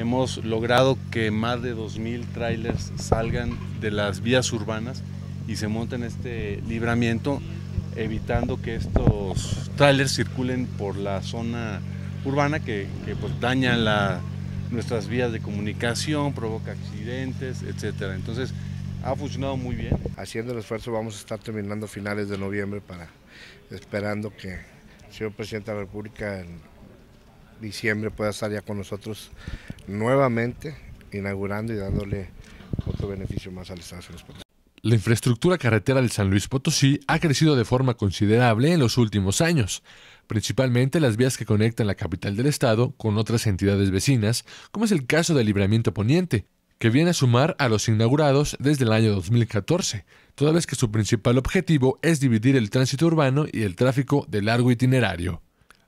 Hemos logrado que más de 2.000 trailers salgan de las vías urbanas y se monten este libramiento, evitando que estos trailers circulen por la zona urbana que, que pues, daña nuestras vías de comunicación, provoca accidentes, etc. Entonces, ha funcionado muy bien. Haciendo el esfuerzo vamos a estar terminando finales de noviembre para esperando que el señor presidente de la República diciembre pueda estar ya con nosotros nuevamente, inaugurando y dándole otro beneficio más al Estado de San Luis Potosí. La infraestructura carretera del San Luis Potosí ha crecido de forma considerable en los últimos años, principalmente las vías que conectan la capital del estado con otras entidades vecinas, como es el caso del Libramiento Poniente, que viene a sumar a los inaugurados desde el año 2014, toda vez que su principal objetivo es dividir el tránsito urbano y el tráfico de largo itinerario.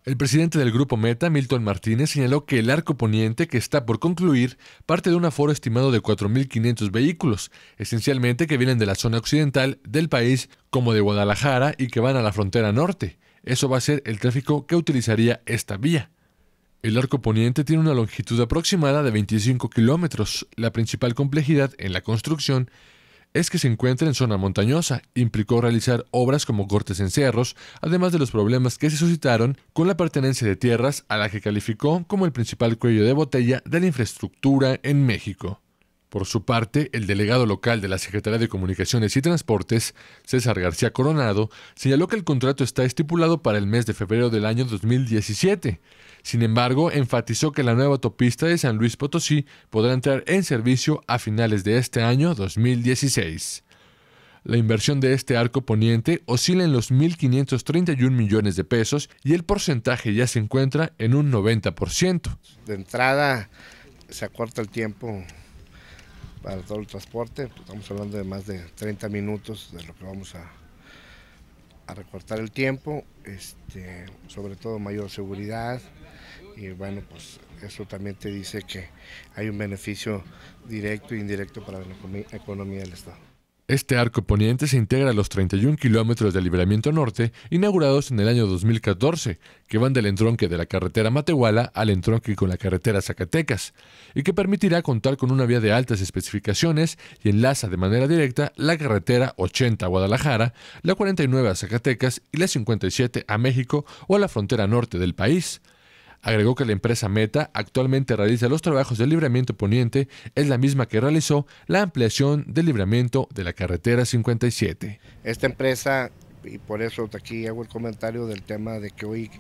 El presidente del grupo Meta, Milton Martínez, señaló que el arco poniente que está por concluir parte de un aforo estimado de 4.500 vehículos, esencialmente que vienen de la zona occidental del país como de Guadalajara y que van a la frontera norte. Eso va a ser el tráfico que utilizaría esta vía. El arco poniente tiene una longitud aproximada de 25 kilómetros. La principal complejidad en la construcción es que se encuentra en zona montañosa, implicó realizar obras como cortes en cerros, además de los problemas que se suscitaron con la pertenencia de tierras a la que calificó como el principal cuello de botella de la infraestructura en México. Por su parte, el delegado local de la Secretaría de Comunicaciones y Transportes, César García Coronado, señaló que el contrato está estipulado para el mes de febrero del año 2017. Sin embargo, enfatizó que la nueva autopista de San Luis Potosí podrá entrar en servicio a finales de este año 2016. La inversión de este arco poniente oscila en los 1.531 millones de pesos y el porcentaje ya se encuentra en un 90%. De entrada, se acorta el tiempo para todo el transporte. Pues, estamos hablando de más de 30 minutos de lo que vamos a, recortar el tiempo, este, sobre todo mayor seguridad. Y bueno, pues eso también te dice que hay un beneficio directo e indirecto para la economía del Estado. Este arco poniente se integra a los 31 kilómetros de libramiento norte inaugurados en el año 2014, que van del entronque de la carretera Matehuala al entronque con la carretera Zacatecas, y que permitirá contar con una vía de altas especificaciones y enlaza de manera directa la carretera 80 a Guadalajara, la 49 a Zacatecas y la 57 a México o a la frontera norte del país. Agregó que la empresa Meta actualmente realiza los trabajos del libramiento poniente, es la misma que realizó la ampliación del libramiento de la carretera 57. Esta empresa, y por eso aquí hago el comentario del tema de que hoy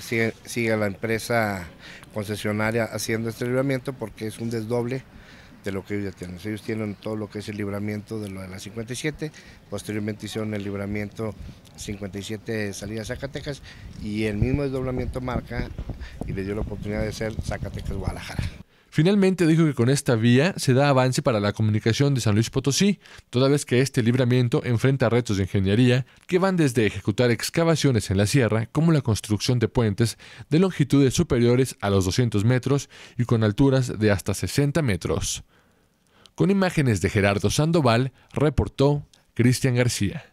sigue, la empresa concesionaria haciendo este libramiento porque es un desdoble de lo que ellos ya tienen. Ellos tienen todo lo que es el libramiento de, lo de la 57, posteriormente hicieron el libramiento 57 salidas Zacatecas y el mismo desdoblamiento marca y le dio la oportunidad de ser Zacatecas-Guadalajara. Finalmente dijo que con esta vía se da avance para la comunicación de San Luis Potosí, toda vez que este libramiento enfrenta retos de ingeniería que van desde ejecutar excavaciones en la sierra como la construcción de puentes de longitudes superiores a los 200 metros y con alturas de hasta 60 metros. Con imágenes de Gerardo Sandoval, reportó Cristian García.